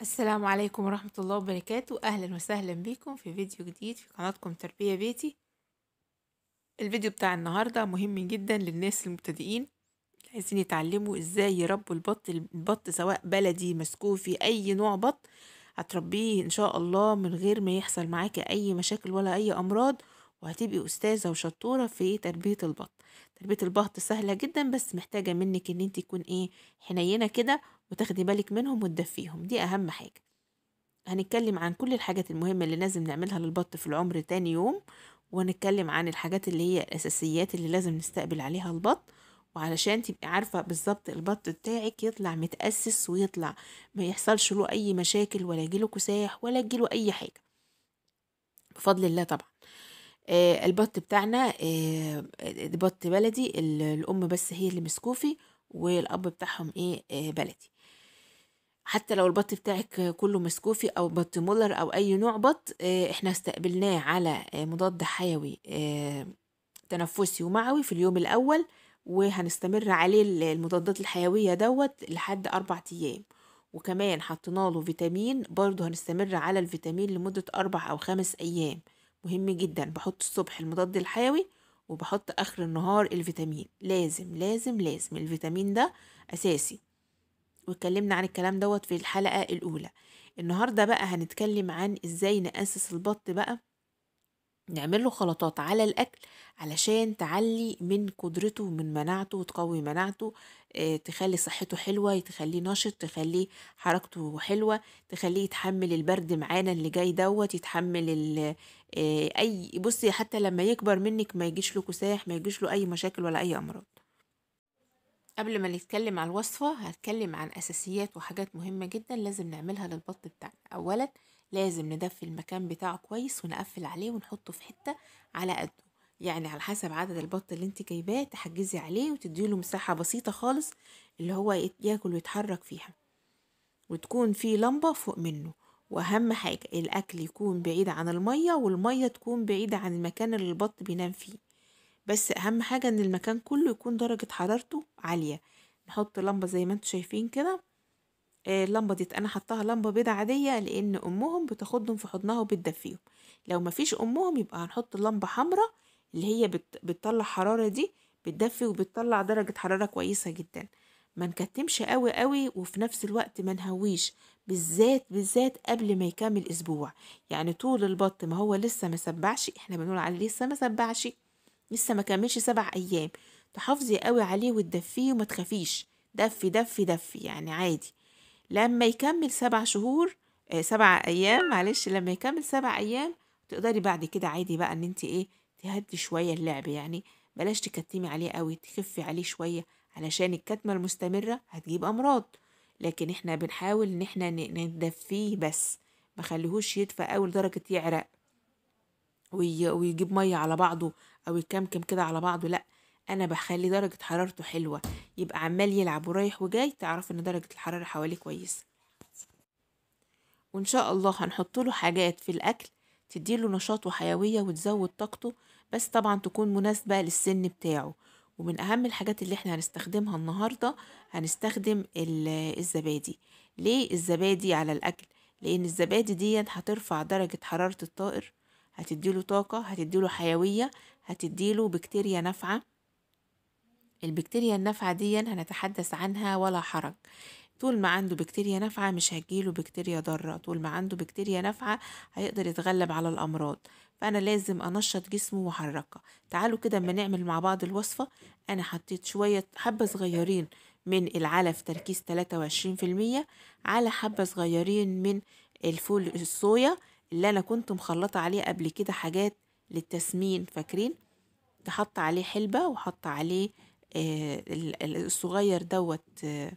السلام عليكم ورحمة الله وبركاته أهلا وسهلا بكم في فيديو جديد في قناتكم تربية بيتي الفيديو بتاع النهاردة مهم جدا للناس المبتدئين عايزين يتعلموا ازاي يربوا البط البط سواء بلدي مسكوفي اي نوع بط هتربيه ان شاء الله من غير ما يحصل معاك اي مشاكل ولا اي امراض وهتبقي استاذه وشطوره في تربيه البط تربيه البط سهله جدا بس محتاجه منك ان انت تكون ايه حنينه كده وتاخدي بالك منهم وتدفيهم دي أهم حاجة هنتكلم عن كل الحاجات المهمة اللي لازم نعملها للبط في العمر تاني يوم ونتكلم عن الحاجات اللي هي الأساسيات اللي لازم نستقبل عليها البط وعلشان تبقي عارفة بالظبط البط بتاعك يطلع متأسس ويطلع ما يحصلش له أي مشاكل ولا يجيله كساح ولا يجيله أي حاجة بفضل الله طبعا آه البط بتاعنا آه بط بلدي الأم بس هي اللي مسكوفي والأب بتاعهم إيه آه بلدي حتى لو البط بتاعك كله مسكوفي او بط مولر او اي نوع بط آه، احنا استقبلناه على آه، مضاد حيوي آه، تنفسي ومعوي في اليوم الاول وهنستمر عليه المضادات الحيوية دوت لحد أربع أيام وكمان حطينا له فيتامين برضه هنستمر على الفيتامين لمدة أربع أو خمس أيام مهم جدا بحط الصبح المضاد الحيوي وبحط آخر النهار الفيتامين لازم لازم لازم الفيتامين ده أساسي واتكلمنا عن الكلام دوت في الحلقة الأولى النهاردة بقى هنتكلم عن إزاي نأسس البط بقى نعمل له خلطات على الأكل علشان تعلي من قدرته من مناعته وتقوي مناعته آه، تخلي صحته حلوة تخليه نشط تخليه حركته حلوة تخليه يتحمل البرد معانا اللي جاي دوت يتحمل آه، أي بصي حتى لما يكبر منك ما يجيش له كساح ما يجيش له أي مشاكل ولا أي أمراض قبل ما نتكلم عن الوصفة هتكلم عن أساسيات وحاجات مهمة جدا لازم نعملها للبط بتاعنا أولا لازم ندفي المكان بتاعه كويس ونقفل عليه ونحطه في حتة على قده يعني على حسب عدد البط اللي انت جايباه تحجزي عليه وتديله مساحة بسيطة خالص اللي هو ياكل ويتحرك فيها وتكون في لمبة فوق منه واهم حاجة الاكل يكون بعيد عن المية والمية تكون بعيدة عن المكان اللي البط بينام فيه بس اهم حاجة ان المكان كله يكون درجة حرارته عالية نحط لمبة زي ما انتوا شايفين كده آه، اللمبة دي انا حطها لمبة بيضة عادية لان امهم بتاخدهم في حضنها وبتدفيهم لو مفيش امهم يبقى هنحط لمبة حمراء اللي هي بتطلع حرارة دي بتدفي وبتطلع درجة حرارة كويسة جدا ما نكتمش قوي قوي وفي نفس الوقت ما نهويش بالذات بالذات قبل ما يكمل اسبوع يعني طول البط ما هو لسه ما سبعش احنا بنقول عليه لسه ما سبعش لسه ما كملش سبع أيام تحافظي قوي عليه وتدفيه وما تخافيش دفي دفي دفي يعني عادي لما يكمل سبع شهور آه، سبع أيام معلش لما يكمل سبع أيام تقدري بعد كده عادي بقى إن أنت إيه تهدي شوية اللعب يعني بلاش تكتمي عليه قوي تخفي عليه شوية علشان الكتمة المستمرة هتجيب أمراض لكن احنا بنحاول ان احنا ندفيه بس مخليهوش يدفى قوي لدرجة يعرق ويجيب ميه على بعضه او يكمكم كده على بعضه لا انا بخلي درجه حرارته حلوه يبقى عمال يلعب ورايح وجاي تعرف ان درجه الحراره حواليه كويسه وان شاء الله هنحط له حاجات في الاكل تديله نشاط وحيويه وتزود طاقته بس طبعا تكون مناسبه للسن بتاعه ومن اهم الحاجات اللي احنا هنستخدمها النهارده هنستخدم الزبادي ليه الزبادي على الاكل لان الزبادي دي هترفع درجه حراره الطائر هتديله طاقة هتديله حيوية هتديله بكتيريا نافعة البكتيريا النافعة دي هنتحدث عنها ولا حرج طول ما عنده بكتيريا نافعة مش هتجيله بكتيريا ضارة طول ما عنده بكتيريا نافعة هيقدر يتغلب على الأمراض فأنا لازم أنشط جسمه وأحركه تعالوا كده أما نعمل مع بعض الوصفة أنا حطيت شوية حبة صغيرين من العلف تركيز 23% على حبة صغيرين من الفول الصويا اللي أنا كنت مخلطة عليه قبل كده حاجات للتسمين فاكرين ده حط عليه حلبة وحط عليه آه، الصغير دوت آه،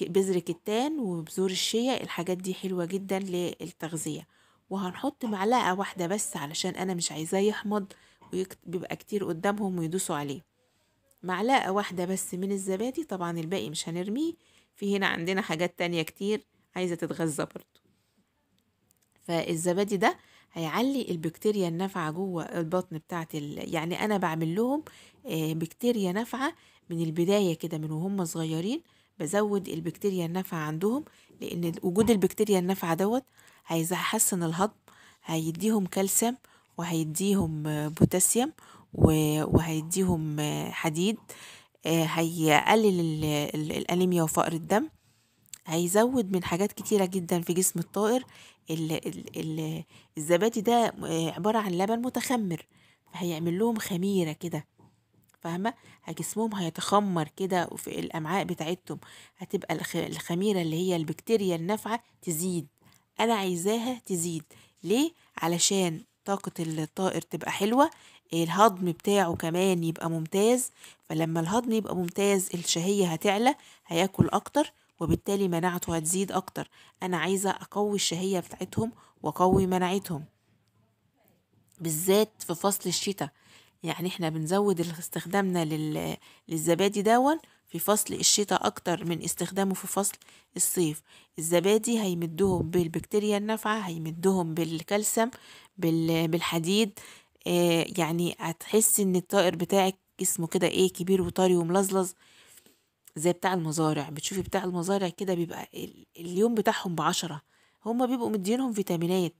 بذر كتان وبذور الشيا الحاجات دي حلوة جدا للتغذية وهنحط معلقة واحدة بس علشان أنا مش عايزاه يحمض وبيبقى كتير قدامهم ويدوسوا عليه معلقة واحدة بس من الزبادي طبعا الباقي مش هنرميه في هنا عندنا حاجات تانية كتير عايزة تتغذى برضه فالزبادي ده هيعلي البكتيريا النافعة جوه البطن بتاعت ال... يعني أنا بعمل لهم آه، بكتيريا نافعة من البداية كده من وهم صغيرين بزود البكتيريا النافعة عندهم لأن وجود البكتيريا النافعة دوت هيحسن الهضم هيديهم كالسيوم وهيديهم بوتاسيوم وهيديهم حديد آه، هيقلل الأنيميا وفقر الدم هيزود من حاجات كتيرة جدا في جسم الطائر الزبادي ده آه، عبارة عن لبن متخمر فهيعمل لهم خميرة كده فاهمة جسمهم هيتخمر كده وفي الأمعاء بتاعتهم هتبقى الخميرة اللي هي البكتيريا النافعة تزيد أنا عايزاها تزيد ليه؟ علشان طاقة الطائر تبقى حلوة الهضم بتاعه كمان يبقى ممتاز فلما الهضم يبقى ممتاز الشهية هتعلى هياكل أكتر وبالتالي مناعته هتزيد أكتر أنا عايزة أقوي الشهية بتاعتهم وأقوي مناعتهم بالذات في فصل الشتاء يعني احنا بنزود استخدامنا للزبادي دون في فصل الشتاء أكتر من استخدامه في فصل الصيف الزبادي هيمدهم بالبكتيريا النافعة هيمدهم بالكالسيوم بالحديد آه، يعني هتحس ان الطائر بتاعك جسمه كده ايه كبير وطري وملزلز زي بتاع المزارع بتشوفي بتاع المزارع كده بيبقى اليوم بتاعهم بعشرة هما بيبقوا مدينهم فيتامينات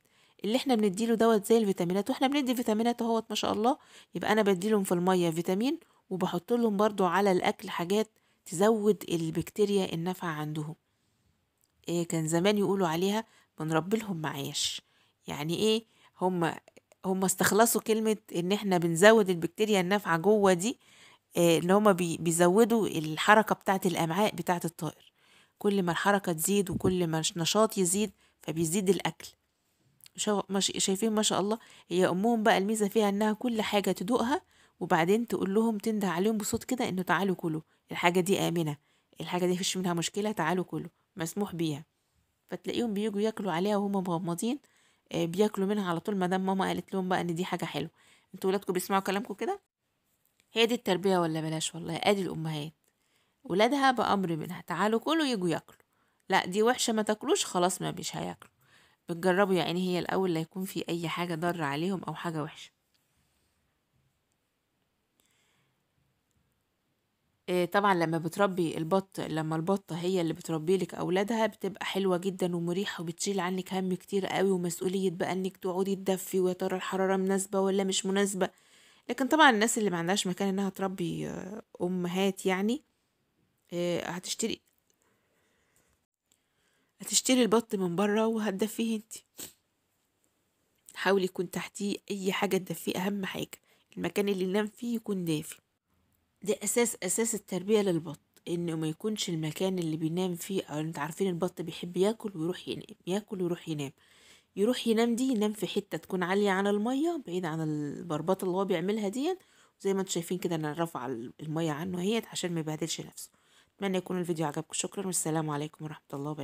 اللي احنا بنديله دوت زي الفيتامينات واحنا بندي فيتامينات اهوت ما شاء الله يبقى انا بديلهم في الميه فيتامين وبحط لهم برضو على الاكل حاجات تزود البكتيريا النافعه عندهم إيه كان زمان يقولوا عليها بنربي لهم معاش يعني ايه هما هما استخلصوا كلمه ان احنا بنزود البكتيريا النافعه جوه دي اللي آه، هما بيزودوا الحركة بتاعة الأمعاء بتاعة الطائر كل ما الحركة تزيد وكل ما النشاط يزيد فبيزيد الأكل شايفين ما شاء الله هي أمهم بقى الميزة فيها إنها كل حاجة تدوقها وبعدين تقول لهم تنده عليهم بصوت كده إنه تعالوا كلوا الحاجة دي آمنة الحاجة دي مفيش منها مشكلة تعالوا كلوا مسموح بيها فتلاقيهم بيجوا ياكلوا عليها وهم مغمضين آه، بياكلوا منها على طول ما دام ماما قالت لهم بقى إن دي حاجة حلوة انتوا ولادكم بيسمعوا كلامكم كده هي دي التربية ولا بلاش والله ادي الامهات ولادها بأمر منها تعالوا كلوا يجوا ياكلوا لا دي وحشة ما تاكلوش خلاص ما مش هياكلوا بتجربوا يعني هي الاول لا يكون في اي حاجة ضارة عليهم او حاجة وحشة آه، طبعا لما بتربي البط لما البطه هي اللي بتربي لك اولادها بتبقى حلوه جدا ومريحه وبتشيل عنك هم كتير قوي ومسؤوليه بقى انك تقعدي تدفي ويا ترى الحراره مناسبه ولا مش مناسبه لكن طبعا الناس اللي ما عندهاش مكان انها تربي آه، امهات يعني آه، هتشتري هتشتري البط من بره وهتدفيه انت حاولي يكون تحتيه اي حاجه تدفيه اهم حاجه المكان اللي ينام فيه يكون دافي ده اساس اساس التربيه للبط انه ما يكونش المكان اللي بينام فيه او انت عارفين البط بيحب ياكل ويروح ينام ياكل ويروح ينام يروح ينام دي ينام في حتة تكون عالية عن المية بعيد عن البربطه اللي هو بيعملها دي زي ما انتم شايفين كده انا رافعة المية عنه اهيت عشان ما يبهدلش نفسه اتمنى يكون الفيديو عجبكم شكرا والسلام عليكم ورحمة الله وبركاته